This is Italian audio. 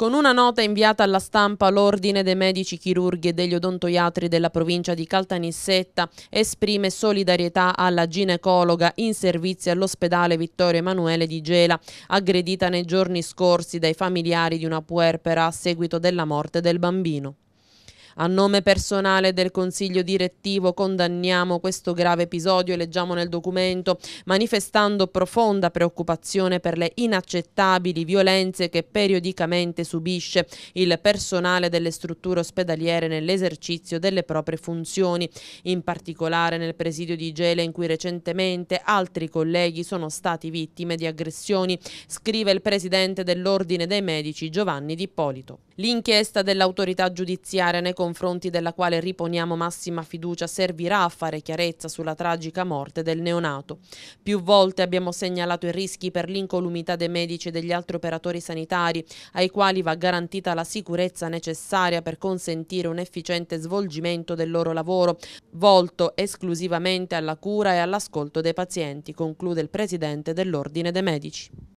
Con una nota inviata alla stampa, l'Ordine dei Medici Chirurghi e degli Odontoiatri della provincia di Caltanissetta esprime solidarietà alla ginecologa in servizio all'ospedale Vittorio Emanuele di Gela, aggredita nei giorni scorsi dai familiari di una puerpera a seguito della morte del bambino. A nome personale del Consiglio direttivo condanniamo questo grave episodio, leggiamo nel documento, manifestando profonda preoccupazione per le inaccettabili violenze che periodicamente subisce il personale delle strutture ospedaliere nell'esercizio delle proprie funzioni, in particolare nel presidio di Gela in cui recentemente altri colleghi sono stati vittime di aggressioni, scrive il presidente dell'Ordine dei Medici Giovanni Di Polito. L'inchiesta dell'autorità giudiziaria nei confronti della quale riponiamo massima fiducia servirà a fare chiarezza sulla tragica morte del neonato. Più volte abbiamo segnalato i rischi per l'incolumità dei medici e degli altri operatori sanitari, ai quali va garantita la sicurezza necessaria per consentire un efficiente svolgimento del loro lavoro, volto esclusivamente alla cura e all'ascolto dei pazienti, conclude il presidente dell'Ordine dei Medici.